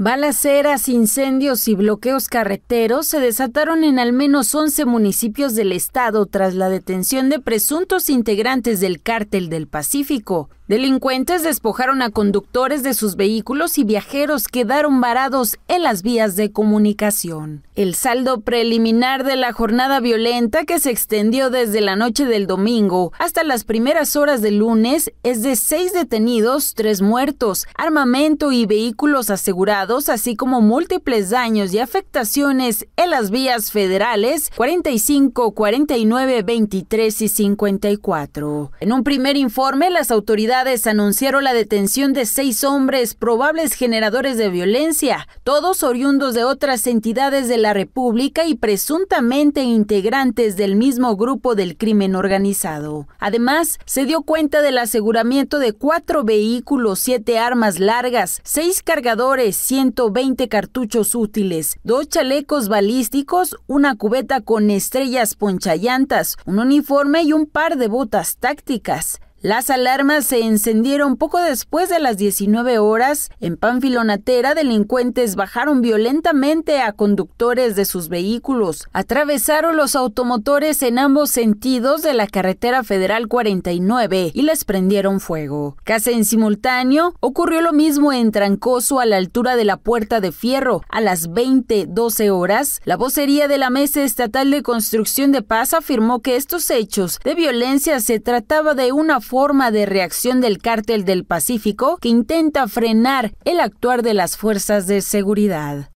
Balaceras, incendios y bloqueos carreteros se desataron en al menos 11 municipios del estado tras la detención de presuntos integrantes del cártel del Pacífico. Delincuentes despojaron a conductores de sus vehículos y viajeros quedaron varados en las vías de comunicación. El saldo preliminar de la jornada violenta que se extendió desde la noche del domingo hasta las primeras horas del lunes es de seis detenidos, tres muertos, armamento y vehículos asegurados, así como múltiples daños y afectaciones en las vías federales 45, 49, 23 y 54. En un primer informe, las autoridades anunciaron la detención de seis hombres probables generadores de violencia, todos oriundos de otras entidades de la República y presuntamente integrantes del mismo grupo del crimen organizado. Además, se dio cuenta del aseguramiento de cuatro vehículos, siete armas largas, seis cargadores, 120 cartuchos útiles, dos chalecos balísticos, una cubeta con estrellas ponchallantas, un uniforme y un par de botas tácticas. Las alarmas se encendieron poco después de las 19 horas. En Panfilonatera, delincuentes bajaron violentamente a conductores de sus vehículos. Atravesaron los automotores en ambos sentidos de la carretera federal 49 y les prendieron fuego. Casi en simultáneo, ocurrió lo mismo en Trancoso a la altura de la Puerta de Fierro. A las 20.12 horas, la vocería de la Mesa Estatal de Construcción de Paz afirmó que estos hechos de violencia se trataba de una forma de reacción del cártel del Pacífico que intenta frenar el actuar de las fuerzas de seguridad.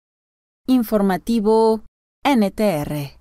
Informativo NTR